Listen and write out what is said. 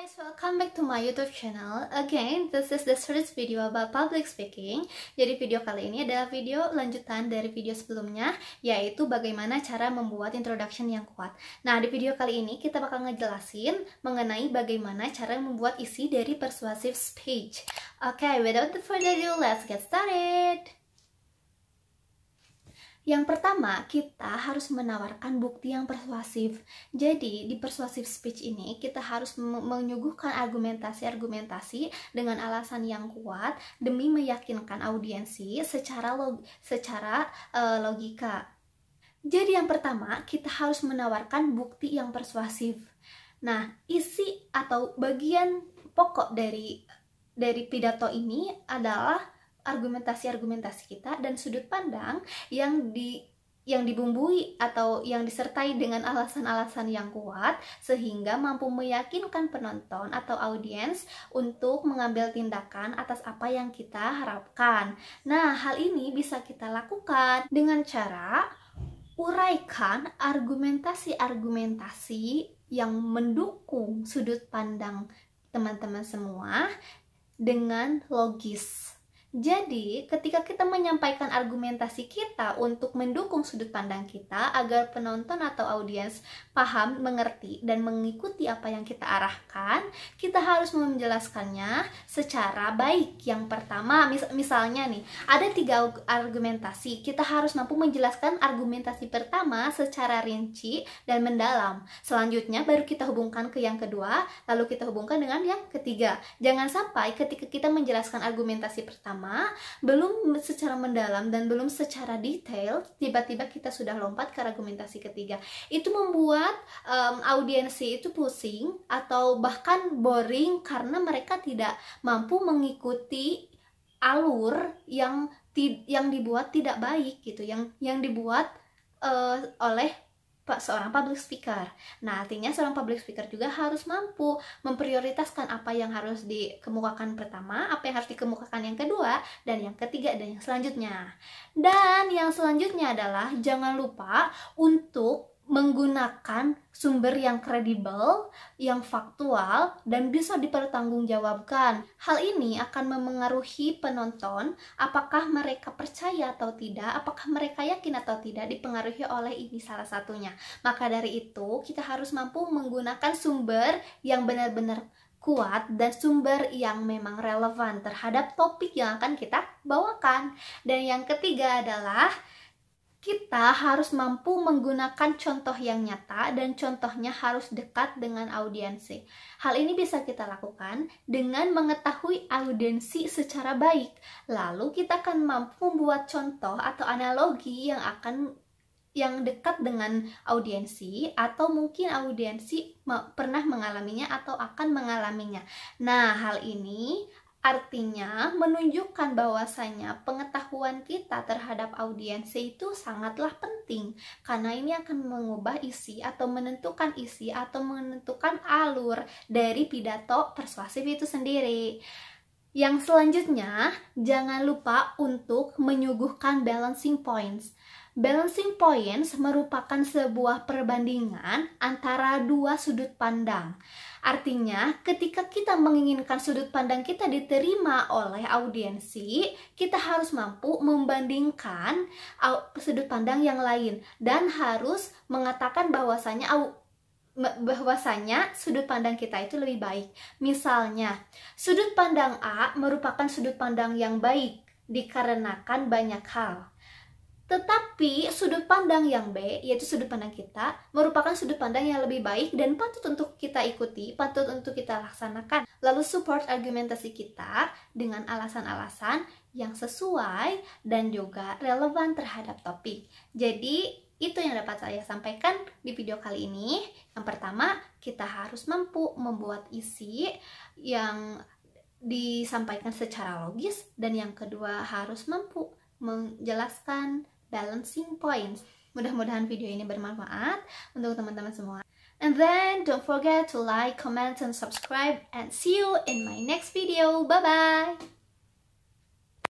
guys, welcome back to my YouTube channel. Again, this is the series video about public speaking. Jadi video kali ini adalah video lanjutan dari video sebelumnya, yaitu bagaimana cara membuat introduction yang kuat. Nah, di video kali ini kita bakal ngejelasin mengenai bagaimana cara membuat isi dari persuasive speech. Okay, without further ado, let's get started. Yang pertama, kita harus menawarkan bukti yang persuasif. Jadi, di persuasif speech ini kita harus menyuguhkan argumentasi-argumentasi dengan alasan yang kuat demi meyakinkan audiensi secara log secara uh, logika. Jadi, yang pertama, kita harus menawarkan bukti yang persuasif. Nah, isi atau bagian pokok dari dari pidato ini adalah argumentasi-argumentasi kita dan sudut pandang yang di yang dibumbui atau yang disertai dengan alasan-alasan yang kuat sehingga mampu meyakinkan penonton atau audiens untuk mengambil tindakan atas apa yang kita harapkan. Nah, hal ini bisa kita lakukan dengan cara uraikan argumentasi-argumentasi yang mendukung sudut pandang teman-teman semua dengan logis jadi, ketika kita menyampaikan argumentasi kita untuk mendukung sudut pandang kita agar penonton atau audiens paham, mengerti, dan mengikuti apa yang kita arahkan, kita harus menjelaskannya secara baik. Yang pertama, mis misalnya nih, ada tiga argumentasi. Kita harus mampu menjelaskan argumentasi pertama secara rinci dan mendalam. Selanjutnya, baru kita hubungkan ke yang kedua, lalu kita hubungkan dengan yang ketiga. Jangan sampai ketika kita menjelaskan argumentasi pertama, belum secara mendalam dan belum secara detail, tiba-tiba kita sudah lompat ke argumentasi ketiga. Itu membuat um, audiensi itu pusing atau bahkan boring karena mereka tidak mampu mengikuti alur yang yang dibuat tidak baik gitu, yang yang dibuat uh, oleh seorang public speaker. Nah, artinya seorang public speaker juga harus mampu memprioritaskan apa yang harus dikemukakan pertama, apa yang harus dikemukakan yang kedua, dan yang ketiga dan yang selanjutnya. Dan yang selanjutnya adalah jangan lupa untuk menggunakan sumber yang kredibel, yang faktual, dan bisa dipertanggungjawabkan. Hal ini akan memengaruhi penonton apakah mereka percaya atau tidak, apakah mereka yakin atau tidak dipengaruhi oleh ini salah satunya. Maka dari itu, kita harus mampu menggunakan sumber yang benar-benar kuat dan sumber yang memang relevan terhadap topik yang akan kita bawakan. Dan yang ketiga adalah kita harus mampu menggunakan contoh yang nyata dan contohnya harus dekat dengan audiensi. Hal ini bisa kita lakukan dengan mengetahui audiensi secara baik. Lalu kita akan mampu membuat contoh atau analogi yang akan yang dekat dengan audiensi atau mungkin audiensi pernah mengalaminya atau akan mengalaminya. Nah, hal ini Artinya, menunjukkan bahwasanya pengetahuan kita terhadap audiens itu sangatlah penting karena ini akan mengubah isi atau menentukan isi atau menentukan alur dari pidato persuasif itu sendiri. Yang selanjutnya, jangan lupa untuk menyuguhkan balancing points. Balancing points merupakan sebuah perbandingan antara dua sudut pandang. Artinya, ketika kita menginginkan sudut pandang kita diterima oleh audiensi, kita harus mampu membandingkan sudut pandang yang lain dan harus mengatakan bahwasanya bahwasanya sudut pandang kita itu lebih baik. Misalnya, sudut pandang A merupakan sudut pandang yang baik dikarenakan banyak hal. Tetapi sudut pandang yang B, yaitu sudut pandang kita, merupakan sudut pandang yang lebih baik dan patut untuk kita ikuti, patut untuk kita laksanakan. Lalu support argumentasi kita dengan alasan-alasan yang sesuai dan juga relevan terhadap topik. Jadi, itu yang dapat saya sampaikan di video kali ini. Yang pertama, kita harus mampu membuat isi yang disampaikan secara logis dan yang kedua harus mampu menjelaskan balancing points. Mudah-mudahan video ini bermanfaat untuk teman-teman semua. And then don't forget to like, comment, and subscribe and see you in my next video. Bye-bye!